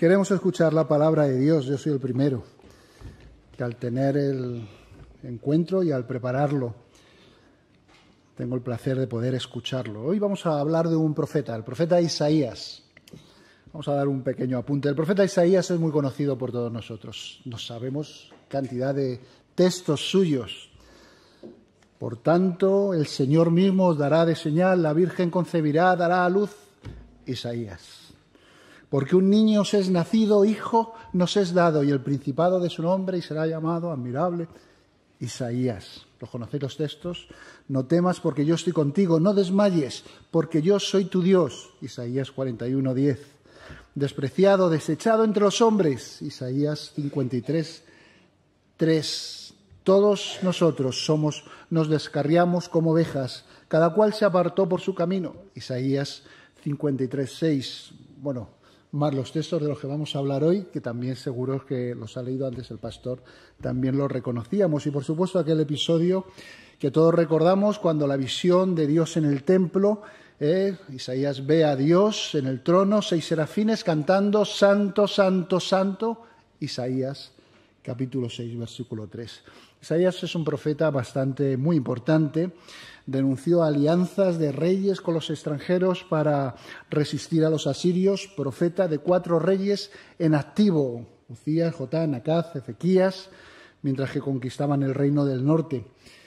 Queremos escuchar la palabra de Dios, yo soy el primero, que al tener el encuentro y al prepararlo, tengo el placer de poder escucharlo. Hoy vamos a hablar de un profeta, el profeta Isaías. Vamos a dar un pequeño apunte. El profeta Isaías es muy conocido por todos nosotros. No sabemos cantidad de textos suyos. Por tanto, el Señor mismo os dará de señal, la Virgen concebirá, dará a luz Isaías porque un niño os es nacido, hijo nos es dado, y el principado de su nombre, y será llamado admirable Isaías. Los conocéis los textos. No temas porque yo estoy contigo, no desmayes porque yo soy tu Dios. Isaías 41, 10. Despreciado, desechado entre los hombres. Isaías 53, 3. Todos nosotros somos, nos descarriamos como ovejas, cada cual se apartó por su camino. Isaías 53, 6. Bueno, más los textos de los que vamos a hablar hoy, que también seguro que los ha leído antes el pastor, también los reconocíamos. Y por supuesto aquel episodio que todos recordamos cuando la visión de Dios en el templo, ¿eh? Isaías ve a Dios en el trono, seis serafines cantando, Santo, Santo, Santo, Isaías capítulo 6, versículo 3. Isaías es un profeta bastante muy importante. Denunció alianzas de reyes con los extranjeros para resistir a los asirios, profeta de cuatro reyes en activo, Ucías, Jotán, Acaz, Ezequías, mientras que conquistaban el reino del norte.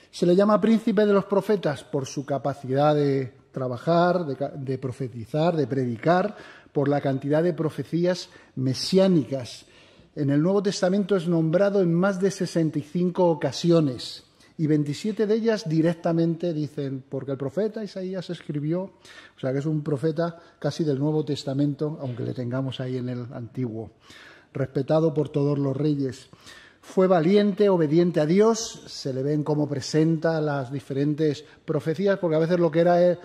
Se le llama príncipe de los profetas por su capacidad de trabajar, de profetizar, de predicar, por la cantidad de profecías mesiánicas en el Nuevo Testamento es nombrado en más de 65 ocasiones y 27 de ellas directamente dicen, porque el profeta Isaías escribió, o sea que es un profeta casi del Nuevo Testamento, aunque le tengamos ahí en el Antiguo, respetado por todos los reyes. Fue valiente, obediente a Dios, se le ven cómo presenta las diferentes profecías, porque a veces lo que era eh,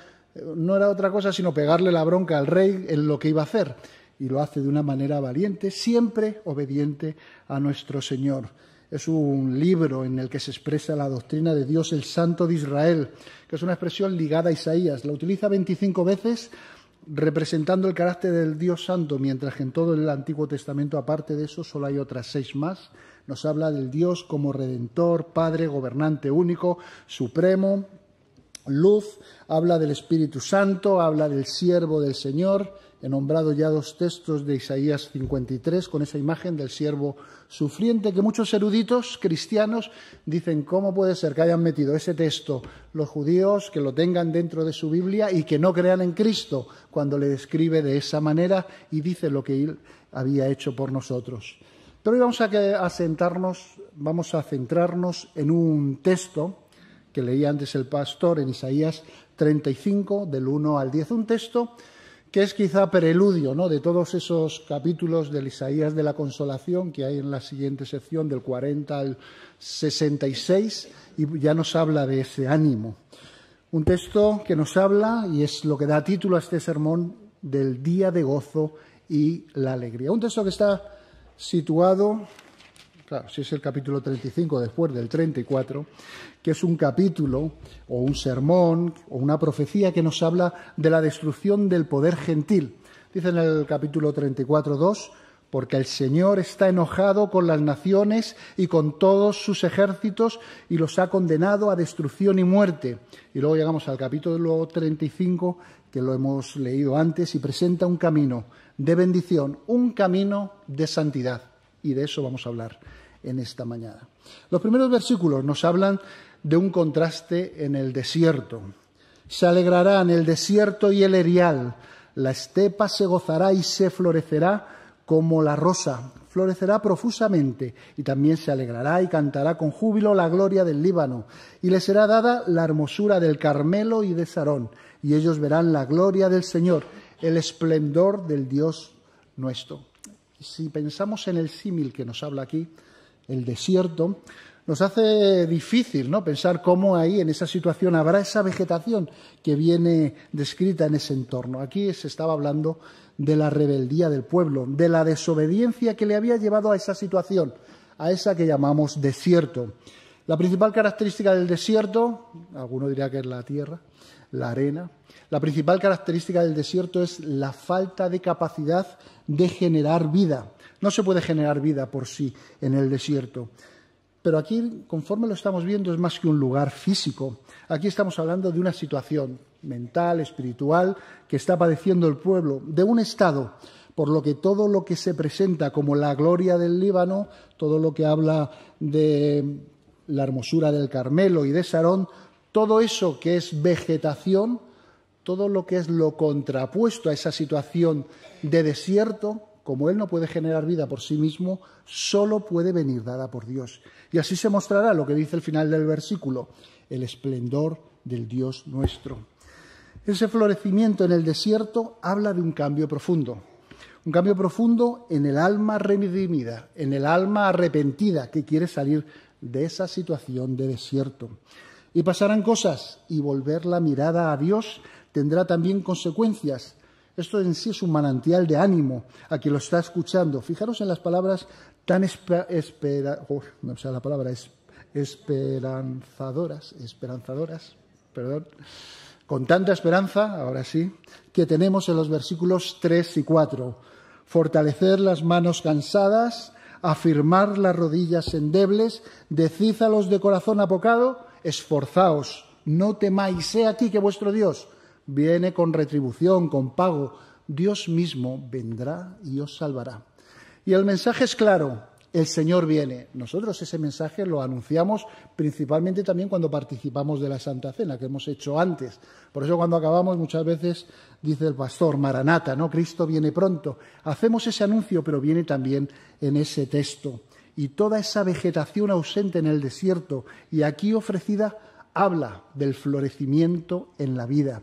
no era otra cosa sino pegarle la bronca al rey en lo que iba a hacer y lo hace de una manera valiente, siempre obediente a nuestro Señor. Es un libro en el que se expresa la doctrina de Dios el Santo de Israel, que es una expresión ligada a Isaías. La utiliza 25 veces representando el carácter del Dios Santo, mientras que en todo el Antiguo Testamento, aparte de eso, solo hay otras seis más. Nos habla del Dios como redentor, Padre, gobernante único, supremo, luz, habla del Espíritu Santo, habla del siervo del Señor, He nombrado ya dos textos de Isaías 53 con esa imagen del siervo sufriente que muchos eruditos cristianos dicen cómo puede ser que hayan metido ese texto los judíos, que lo tengan dentro de su Biblia y que no crean en Cristo cuando le describe de esa manera y dice lo que él había hecho por nosotros. Pero hoy vamos a, sentarnos, vamos a centrarnos en un texto que leía antes el pastor en Isaías 35 del 1 al 10, un texto que es quizá preludio de todos esos capítulos del Isaías de la Consolación que hay en la siguiente sección, del 40 al 66, y ya nos habla de ese ánimo. Un texto que nos habla, y es lo que da título a este sermón, del día de gozo y la alegría. Un texto que está situado Claro, si es el capítulo 35 después del 34, que es un capítulo o un sermón o una profecía que nos habla de la destrucción del poder gentil. Dice en el capítulo 34, 2, porque el Señor está enojado con las naciones y con todos sus ejércitos y los ha condenado a destrucción y muerte. Y luego llegamos al capítulo 35, que lo hemos leído antes, y presenta un camino de bendición, un camino de santidad. Y de eso vamos a hablar en esta mañana. Los primeros versículos nos hablan de un contraste en el desierto. Se alegrará en el desierto y el erial, la estepa se gozará y se florecerá como la rosa, florecerá profusamente y también se alegrará y cantará con júbilo la gloria del Líbano, y le será dada la hermosura del Carmelo y de Sarón, y ellos verán la gloria del Señor, el esplendor del Dios nuestro si pensamos en el símil que nos habla aquí, el desierto, nos hace difícil ¿no? pensar cómo ahí, en esa situación, habrá esa vegetación que viene descrita en ese entorno. Aquí se estaba hablando de la rebeldía del pueblo, de la desobediencia que le había llevado a esa situación, a esa que llamamos desierto. La principal característica del desierto, alguno diría que es la tierra, la arena. La principal característica del desierto es la falta de capacidad de generar vida. No se puede generar vida por sí en el desierto. Pero aquí, conforme lo estamos viendo, es más que un lugar físico. Aquí estamos hablando de una situación mental, espiritual, que está padeciendo el pueblo, de un estado, por lo que todo lo que se presenta como la gloria del Líbano, todo lo que habla de la hermosura del Carmelo y de Sarón, todo eso que es vegetación, todo lo que es lo contrapuesto a esa situación de desierto, como Él no puede generar vida por sí mismo, solo puede venir dada por Dios. Y así se mostrará lo que dice el final del versículo, el esplendor del Dios nuestro. Ese florecimiento en el desierto habla de un cambio profundo, un cambio profundo en el alma redimida, en el alma arrepentida que quiere salir de esa situación de desierto y pasarán cosas, y volver la mirada a Dios tendrá también consecuencias. Esto en sí es un manantial de ánimo a quien lo está escuchando. Fijaros en las palabras tan sea la palabra, esperanzadoras, esperanzadoras, perdón, con tanta esperanza, ahora sí, que tenemos en los versículos 3 y 4. Fortalecer las manos cansadas, afirmar las rodillas endebles, decízalos de corazón apocado, esforzaos, no temáis, sé aquí que vuestro Dios viene con retribución, con pago. Dios mismo vendrá y os salvará. Y el mensaje es claro, el Señor viene. Nosotros ese mensaje lo anunciamos principalmente también cuando participamos de la Santa Cena, que hemos hecho antes. Por eso cuando acabamos muchas veces dice el pastor, Maranata, ¿no? Cristo viene pronto. Hacemos ese anuncio, pero viene también en ese texto y toda esa vegetación ausente en el desierto y aquí ofrecida habla del florecimiento en la vida.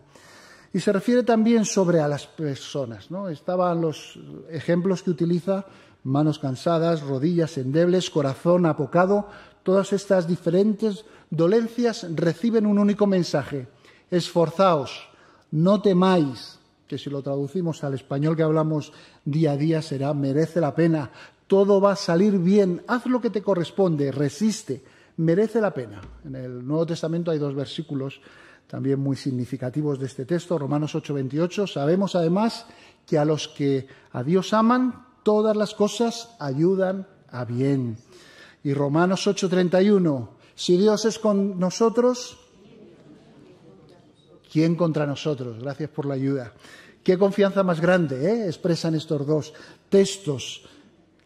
Y se refiere también sobre a las personas. ¿no? Estaban los ejemplos que utiliza, manos cansadas, rodillas endebles, corazón apocado. Todas estas diferentes dolencias reciben un único mensaje. Esforzaos, no temáis, que si lo traducimos al español que hablamos día a día será merece la pena, todo va a salir bien, haz lo que te corresponde, resiste, merece la pena. En el Nuevo Testamento hay dos versículos también muy significativos de este texto, Romanos 8:28. Sabemos además que a los que a Dios aman, todas las cosas ayudan a bien. Y Romanos 8:31, si Dios es con nosotros, ¿quién contra nosotros? Gracias por la ayuda. Qué confianza más grande, ¿eh? expresan estos dos textos.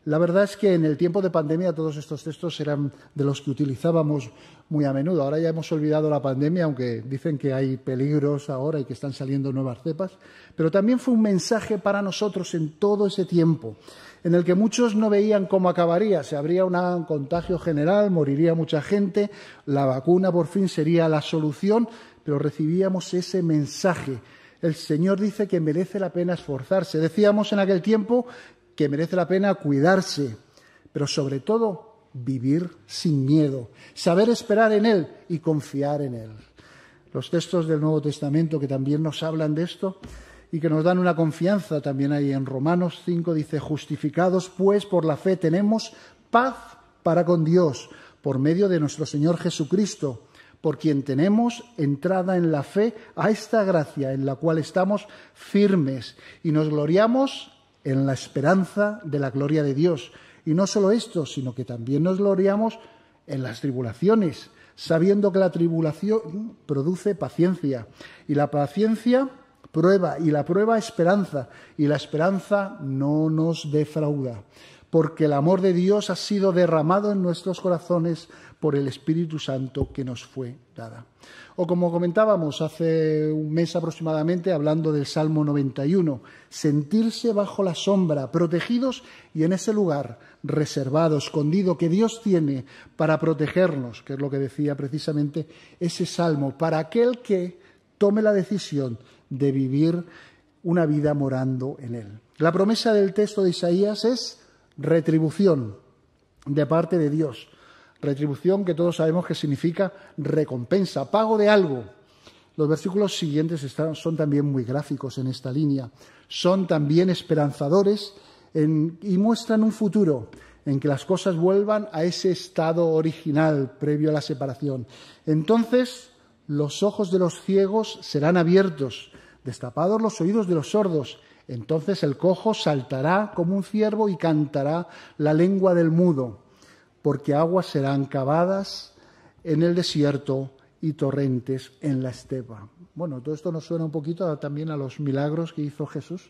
La verdad es que en el tiempo de pandemia todos estos textos eran de los que utilizábamos muy a menudo. Ahora ya hemos olvidado la pandemia, aunque dicen que hay peligros ahora y que están saliendo nuevas cepas, pero también fue un mensaje para nosotros en todo ese tiempo, en el que muchos no veían cómo acabaría. Se habría un contagio general, moriría mucha gente, la vacuna por fin sería la solución, pero recibíamos ese mensaje el Señor dice que merece la pena esforzarse. Decíamos en aquel tiempo que merece la pena cuidarse, pero sobre todo vivir sin miedo, saber esperar en Él y confiar en Él. Los textos del Nuevo Testamento que también nos hablan de esto y que nos dan una confianza también ahí en Romanos 5 dice, justificados pues por la fe tenemos paz para con Dios por medio de nuestro Señor Jesucristo, por quien tenemos entrada en la fe a esta gracia en la cual estamos firmes y nos gloriamos en la esperanza de la gloria de Dios. Y no solo esto, sino que también nos gloriamos en las tribulaciones, sabiendo que la tribulación produce paciencia, y la paciencia prueba, y la prueba esperanza, y la esperanza no nos defrauda, porque el amor de Dios ha sido derramado en nuestros corazones por el Espíritu Santo que nos fue dada. O como comentábamos hace un mes aproximadamente, hablando del Salmo 91, sentirse bajo la sombra, protegidos y en ese lugar reservado, escondido, que Dios tiene para protegernos, que es lo que decía precisamente ese Salmo, para aquel que tome la decisión de vivir una vida morando en él. La promesa del texto de Isaías es retribución de parte de Dios Retribución que todos sabemos que significa recompensa, pago de algo. Los versículos siguientes están, son también muy gráficos en esta línea, son también esperanzadores y muestran un futuro en que las cosas vuelvan a ese estado original previo a la separación. Entonces los ojos de los ciegos serán abiertos, destapados los oídos de los sordos. Entonces el cojo saltará como un ciervo y cantará la lengua del mudo porque aguas serán cavadas en el desierto y torrentes en la estepa. Bueno, todo esto nos suena un poquito también a los milagros que hizo Jesús.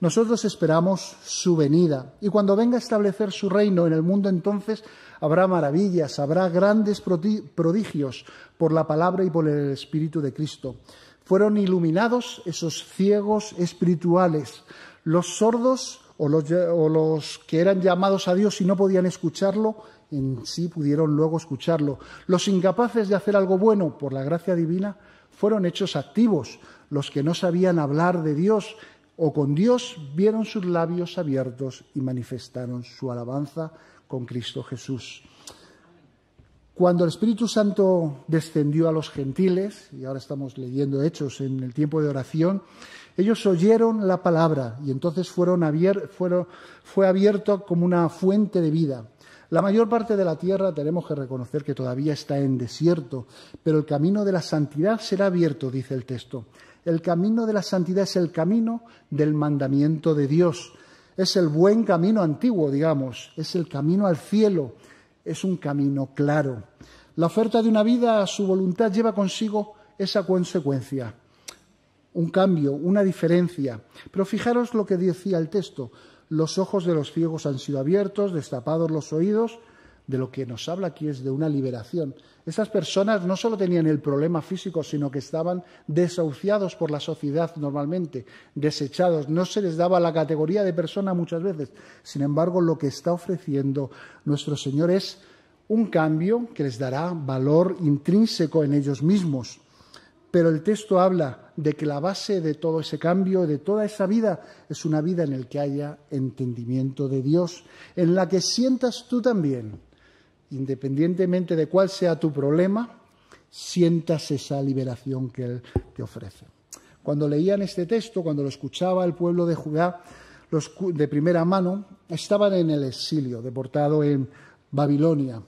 Nosotros esperamos su venida y cuando venga a establecer su reino en el mundo entonces habrá maravillas, habrá grandes prodigios por la palabra y por el Espíritu de Cristo. Fueron iluminados esos ciegos espirituales, los sordos o los, que eran llamados a Dios y no podían escucharlo, en sí pudieron luego escucharlo. Los incapaces de hacer algo bueno por la gracia divina fueron hechos activos. Los que no sabían hablar de Dios o con Dios vieron sus labios abiertos y manifestaron su alabanza con Cristo Jesús. Cuando el Espíritu Santo descendió a los gentiles, y ahora estamos leyendo Hechos en el tiempo de oración, ellos oyeron la palabra y entonces fue abierto como una fuente de vida. La mayor parte de la tierra tenemos que reconocer que todavía está en desierto, pero el camino de la santidad será abierto, dice el texto. El camino de la santidad es el camino del mandamiento de Dios. Es el buen camino antiguo, digamos, es el camino al cielo, es un camino claro. La oferta de una vida a su voluntad lleva consigo esa consecuencia, un cambio, una diferencia. Pero fijaros lo que decía el texto. Los ojos de los ciegos han sido abiertos, destapados los oídos. De lo que nos habla aquí es de una liberación. Estas personas no solo tenían el problema físico, sino que estaban desahuciados por la sociedad normalmente, desechados. No se les daba la categoría de persona muchas veces. Sin embargo, lo que está ofreciendo nuestro Señor es un cambio que les dará valor intrínseco en ellos mismos pero el texto habla de que la base de todo ese cambio, de toda esa vida, es una vida en la que haya entendimiento de Dios, en la que sientas tú también, independientemente de cuál sea tu problema, sientas esa liberación que Él te ofrece. Cuando leían este texto, cuando lo escuchaba el pueblo de Judá los, de primera mano, estaban en el exilio, deportado en Babilonia.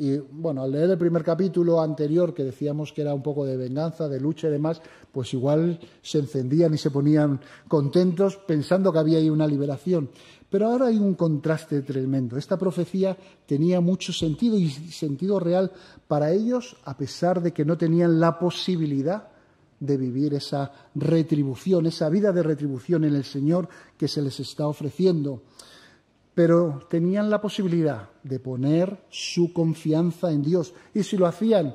Y bueno, al leer el primer capítulo anterior, que decíamos que era un poco de venganza, de lucha y demás, pues igual se encendían y se ponían contentos pensando que había ahí una liberación. Pero ahora hay un contraste tremendo. Esta profecía tenía mucho sentido y sentido real para ellos, a pesar de que no tenían la posibilidad de vivir esa retribución, esa vida de retribución en el Señor que se les está ofreciendo pero tenían la posibilidad de poner su confianza en Dios. Y si lo hacían,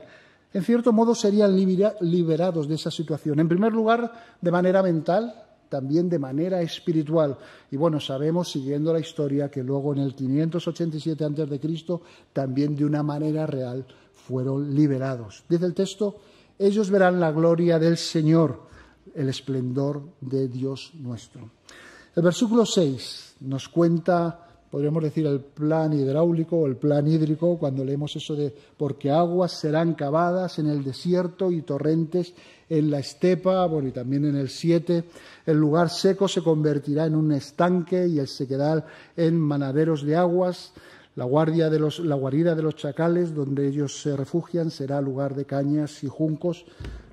en cierto modo serían liberados de esa situación. En primer lugar, de manera mental, también de manera espiritual. Y bueno, sabemos, siguiendo la historia, que luego en el 587 a.C., también de una manera real, fueron liberados. Dice el texto, ellos verán la gloria del Señor, el esplendor de Dios nuestro. El versículo 6 nos cuenta podríamos decir, el plan hidráulico o el plan hídrico, cuando leemos eso de porque aguas serán cavadas en el desierto y torrentes en la estepa, bueno, y también en el Siete. el lugar seco se convertirá en un estanque y el sequedal en manaderos de aguas, la, guardia de los, la guarida de los chacales, donde ellos se refugian, será lugar de cañas y juncos,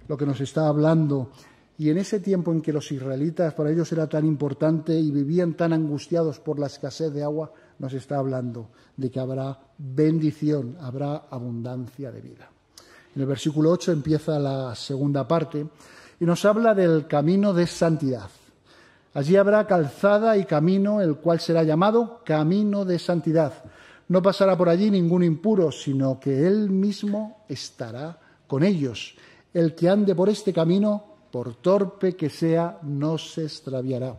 lo que nos está hablando y en ese tiempo en que los israelitas para ellos era tan importante y vivían tan angustiados por la escasez de agua, nos está hablando de que habrá bendición, habrá abundancia de vida. En el versículo 8 empieza la segunda parte y nos habla del camino de santidad. Allí habrá calzada y camino, el cual será llamado camino de santidad. No pasará por allí ningún impuro, sino que Él mismo estará con ellos. El que ande por este camino por torpe que sea, no se extraviará.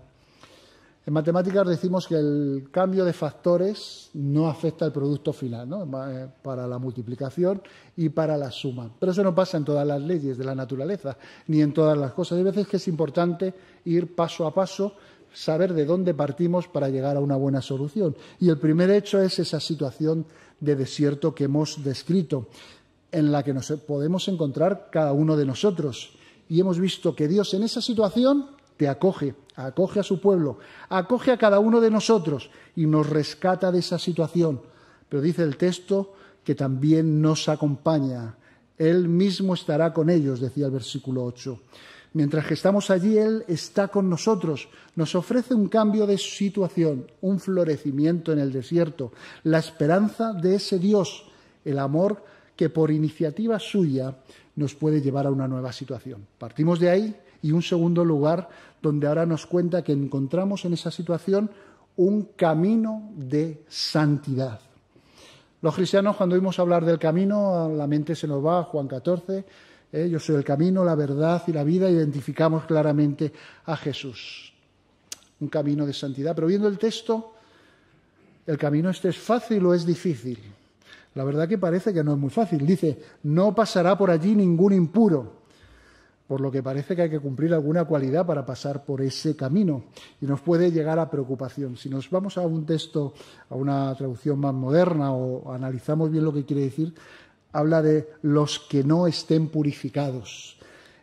En matemáticas decimos que el cambio de factores no afecta al producto final, ¿no? Eh, para la multiplicación y para la suma. Pero eso no pasa en todas las leyes de la naturaleza, ni en todas las cosas. Hay veces que es importante ir paso a paso, saber de dónde partimos para llegar a una buena solución. Y el primer hecho es esa situación de desierto que hemos descrito, en la que nos podemos encontrar cada uno de nosotros y hemos visto que Dios en esa situación te acoge, acoge a su pueblo, acoge a cada uno de nosotros y nos rescata de esa situación. Pero dice el texto que también nos acompaña. Él mismo estará con ellos, decía el versículo 8. Mientras que estamos allí, Él está con nosotros, nos ofrece un cambio de situación, un florecimiento en el desierto, la esperanza de ese Dios, el amor que por iniciativa suya nos puede llevar a una nueva situación. Partimos de ahí y un segundo lugar donde ahora nos cuenta que encontramos en esa situación un camino de santidad. Los cristianos cuando oímos hablar del camino, la mente se nos va a Juan 14, ¿eh? yo soy el camino, la verdad y la vida, identificamos claramente a Jesús. Un camino de santidad. Pero viendo el texto, ¿el camino este es fácil o es difícil? La verdad que parece que no es muy fácil. Dice, no pasará por allí ningún impuro, por lo que parece que hay que cumplir alguna cualidad para pasar por ese camino. Y nos puede llegar a preocupación. Si nos vamos a un texto, a una traducción más moderna o analizamos bien lo que quiere decir, habla de los que no estén purificados.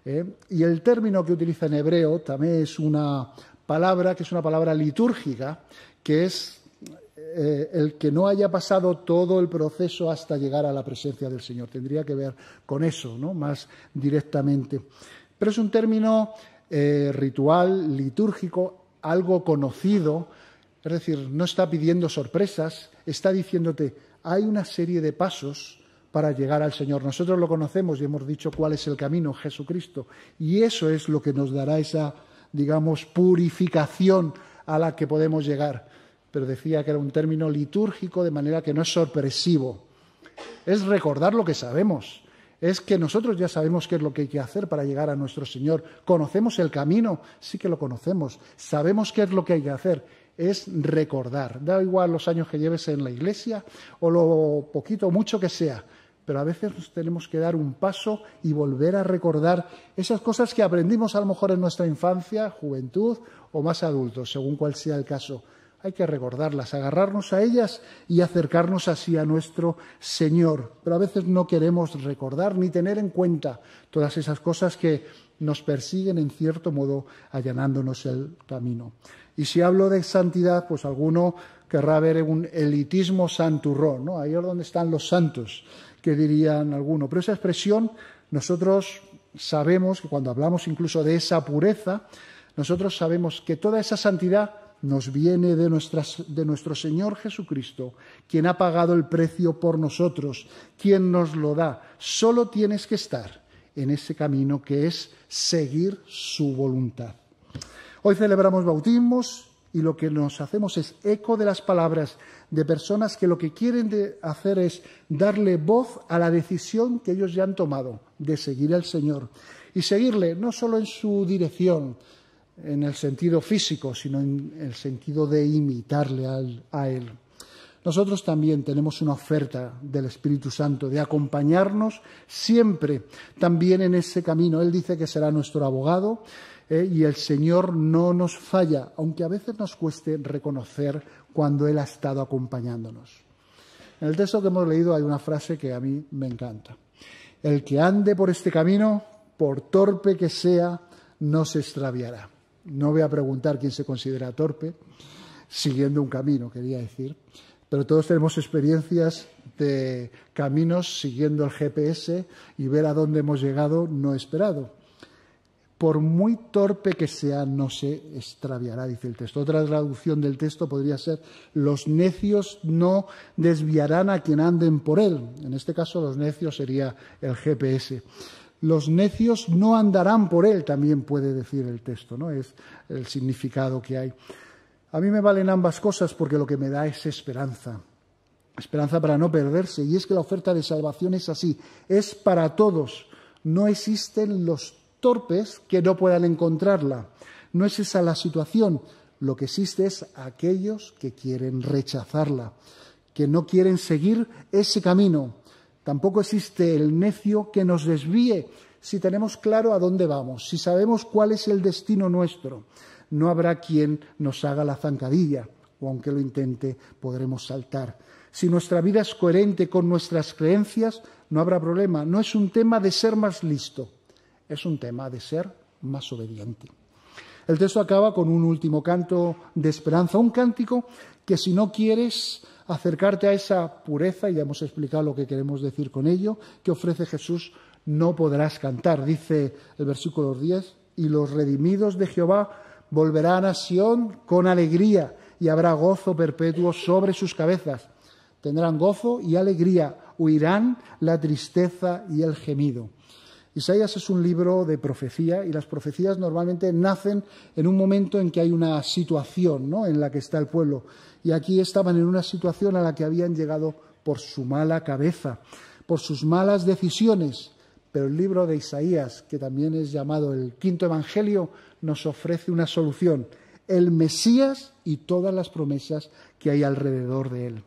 ¿eh? Y el término que utiliza en hebreo también es una palabra que es una palabra litúrgica, que es eh, el que no haya pasado todo el proceso hasta llegar a la presencia del Señor. Tendría que ver con eso, ¿no? Más directamente. Pero es un término eh, ritual, litúrgico, algo conocido. Es decir, no está pidiendo sorpresas, está diciéndote, hay una serie de pasos para llegar al Señor. Nosotros lo conocemos y hemos dicho cuál es el camino, Jesucristo. Y eso es lo que nos dará esa, digamos, purificación a la que podemos llegar pero decía que era un término litúrgico de manera que no es sorpresivo. Es recordar lo que sabemos. Es que nosotros ya sabemos qué es lo que hay que hacer para llegar a nuestro Señor. Conocemos el camino, sí que lo conocemos. Sabemos qué es lo que hay que hacer. Es recordar. Da igual los años que lleves en la iglesia o lo poquito o mucho que sea pero a veces tenemos que dar un paso y volver a recordar esas cosas que aprendimos a lo mejor en nuestra infancia, juventud o más adultos, según cuál sea el caso hay que recordarlas, agarrarnos a ellas y acercarnos así a nuestro Señor. Pero a veces no queremos recordar ni tener en cuenta todas esas cosas que nos persiguen en cierto modo allanándonos el camino. Y si hablo de santidad, pues alguno querrá ver un elitismo santurrón, ¿no? Ahí es donde están los santos, que dirían alguno. Pero esa expresión nosotros sabemos que cuando hablamos incluso de esa pureza, nosotros sabemos que toda esa santidad nos viene de, nuestras, de, nuestro Señor Jesucristo, quien ha pagado el precio por nosotros, quien nos lo da. Solo tienes que estar en ese camino que es seguir su voluntad. Hoy celebramos bautismos y lo que nos hacemos es eco de las palabras de personas que lo que quieren hacer es darle voz a la decisión que ellos ya han tomado de seguir al Señor y seguirle no solo en su dirección, en el sentido físico, sino en el sentido de imitarle a Él. Nosotros también tenemos una oferta del Espíritu Santo de acompañarnos siempre también en ese camino. Él dice que será nuestro abogado eh, y el Señor no nos falla, aunque a veces nos cueste reconocer cuando Él ha estado acompañándonos. En el texto que hemos leído hay una frase que a mí me encanta. El que ande por este camino, por torpe que sea, no se extraviará no voy a preguntar quién se considera torpe, siguiendo un camino, quería decir, pero todos tenemos experiencias de caminos siguiendo el GPS y ver a dónde hemos llegado no esperado. Por muy torpe que sea, no se extraviará, dice el texto. Otra traducción del texto podría ser, los necios no desviarán a quien anden por él. En este caso, los necios sería el GPS los necios no andarán por él, también puede decir el texto, ¿no? Es el significado que hay. A mí me valen ambas cosas porque lo que me da es esperanza. Esperanza para no perderse. Y es que la oferta de salvación es así. Es para todos. No existen los torpes que no puedan encontrarla. No es esa la situación. Lo que existe es aquellos que quieren rechazarla, que no quieren seguir ese camino Tampoco existe el necio que nos desvíe si tenemos claro a dónde vamos, si sabemos cuál es el destino nuestro. No habrá quien nos haga la zancadilla, o aunque lo intente, podremos saltar. Si nuestra vida es coherente con nuestras creencias, no habrá problema. No es un tema de ser más listo, es un tema de ser más obediente. El texto acaba con un último canto de esperanza, un cántico que si no quieres acercarte a esa pureza, y ya hemos explicado lo que queremos decir con ello, que ofrece Jesús, no podrás cantar, dice el versículo 10, y los redimidos de Jehová volverán a Sión con alegría y habrá gozo perpetuo sobre sus cabezas. Tendrán gozo y alegría, huirán la tristeza y el gemido. Isaías es un libro de profecía y las profecías normalmente nacen en un momento en que hay una situación ¿no? en la que está el pueblo. Y aquí estaban en una situación a la que habían llegado por su mala cabeza, por sus malas decisiones. Pero el libro de Isaías, que también es llamado el quinto evangelio, nos ofrece una solución, el Mesías y todas las promesas que hay alrededor de él.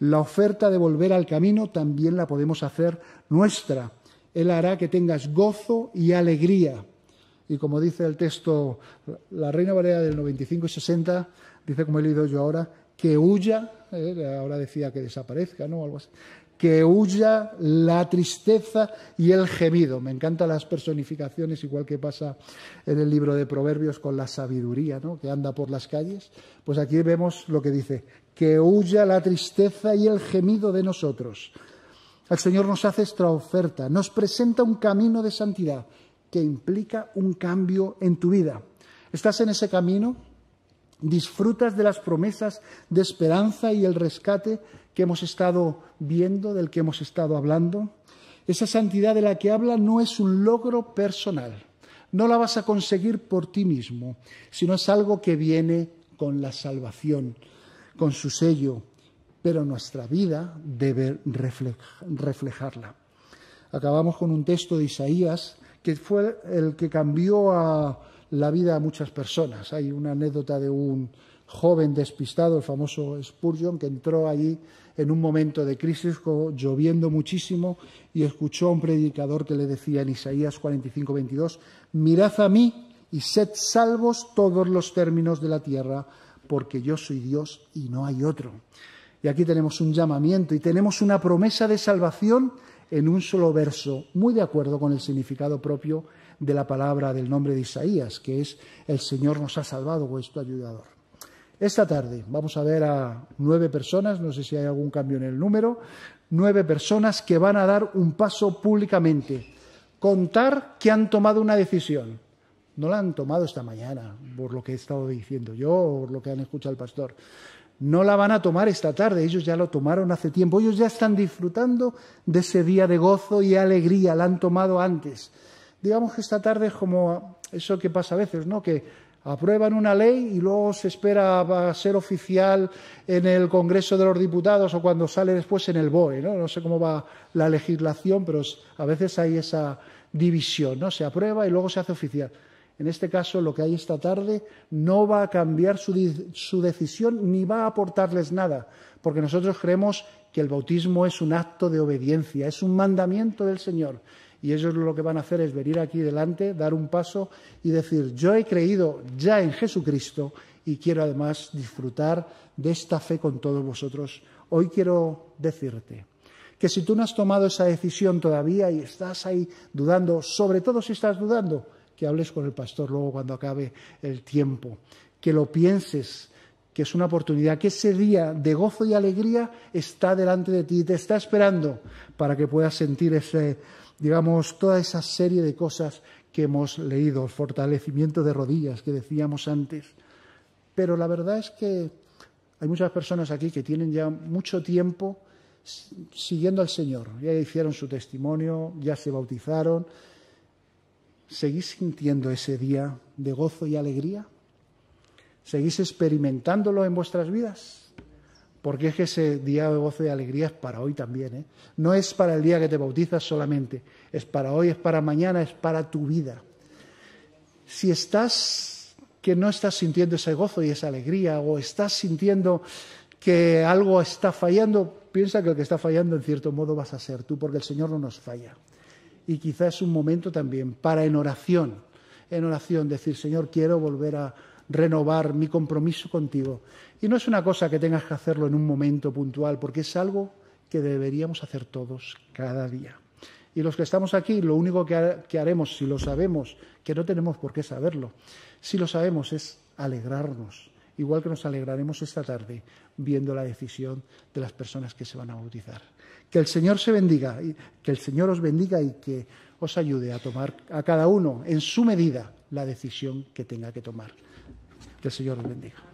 La oferta de volver al camino también la podemos hacer nuestra él hará que tengas gozo y alegría. Y como dice el texto, la Reina Valera del 95 y 60, dice como he leído yo ahora, que huya, ¿eh? ahora decía que desaparezca, ¿no? Algo así. Que huya la tristeza y el gemido. Me encantan las personificaciones, igual que pasa en el libro de Proverbios con la sabiduría, ¿no? Que anda por las calles. Pues aquí vemos lo que dice: que huya la tristeza y el gemido de nosotros el Señor nos hace esta oferta, nos presenta un camino de santidad que implica un cambio en tu vida. ¿Estás en ese camino? ¿Disfrutas de las promesas de esperanza y el rescate que hemos estado viendo, del que hemos estado hablando? Esa santidad de la que habla no es un logro personal, no la vas a conseguir por ti mismo, sino es algo que viene con la salvación, con su sello, pero nuestra vida debe reflejarla. Acabamos con un texto de Isaías que fue el que cambió la vida a muchas personas. Hay una anécdota de un joven despistado, el famoso Spurgeon, que entró allí en un momento de crisis, lloviendo muchísimo, y escuchó a un predicador que le decía en Isaías 45-22 mirad a mí y sed salvos todos los términos de la tierra, porque yo soy Dios y no hay otro. Y aquí tenemos un llamamiento y tenemos una promesa de salvación en un solo verso, muy de acuerdo con el significado propio de la palabra del nombre de Isaías, que es el Señor nos ha salvado, vuestro ayudador. Esta tarde vamos a ver a nueve personas, no sé si hay algún cambio en el número, nueve personas que van a dar un paso públicamente, contar que han tomado una decisión. No la han tomado esta mañana, por lo que he estado diciendo yo, o por lo que han escuchado el pastor no la van a tomar esta tarde, ellos ya lo tomaron hace tiempo, ellos ya están disfrutando de ese día de gozo y alegría, la han tomado antes. Digamos que esta tarde es como eso que pasa a veces, ¿no? Que aprueban una ley y luego se espera a ser oficial en el Congreso de los Diputados o cuando sale después en el BOE, ¿no? No sé cómo va la legislación, pero a veces hay esa división, ¿no? Se aprueba y luego se hace oficial en este caso lo que hay esta tarde, no va a cambiar su, decisión ni va a aportarles nada, porque nosotros creemos que el bautismo es un acto de obediencia, es un mandamiento del Señor. Y ellos lo que van a hacer es venir aquí delante, dar un paso y decir, yo he creído ya en Jesucristo y quiero además disfrutar de esta fe con todos vosotros. Hoy quiero decirte que si tú no has tomado esa decisión todavía y estás ahí dudando, sobre todo si estás dudando, que hables con el pastor luego cuando acabe el tiempo, que lo pienses, que es una oportunidad, que ese día de gozo y alegría está delante de ti, te está esperando para que puedas sentir ese, digamos, toda esa serie de cosas que hemos leído, el fortalecimiento de rodillas que decíamos antes. Pero la verdad es que hay muchas personas aquí que tienen ya mucho tiempo siguiendo al Señor, ya hicieron su testimonio, ya se bautizaron, ¿Seguís sintiendo ese día de gozo y alegría? ¿Seguís experimentándolo en vuestras vidas? Porque es que ese día de gozo y alegría es para hoy también. ¿eh? No es para el día que te bautizas solamente, es para hoy, es para mañana, es para tu vida. Si estás que no estás sintiendo ese gozo y esa alegría, o estás sintiendo que algo está fallando, piensa que el que está fallando en cierto modo vas a ser tú, porque el Señor no nos falla y quizás es un momento también para en oración, en oración decir, Señor, quiero volver a renovar mi compromiso contigo. Y no es una cosa que tengas que hacerlo en un momento puntual, porque es algo que deberíamos hacer todos cada día. Y los que estamos aquí, lo único que, que haremos, si lo sabemos, que no tenemos por qué saberlo, si lo sabemos es alegrarnos, igual que nos alegraremos esta tarde viendo la decisión de las personas que se van a bautizar. Que el Señor se bendiga, y que el Señor os bendiga y que os ayude a tomar a cada uno en su medida la decisión que tenga que tomar. Que el Señor os bendiga.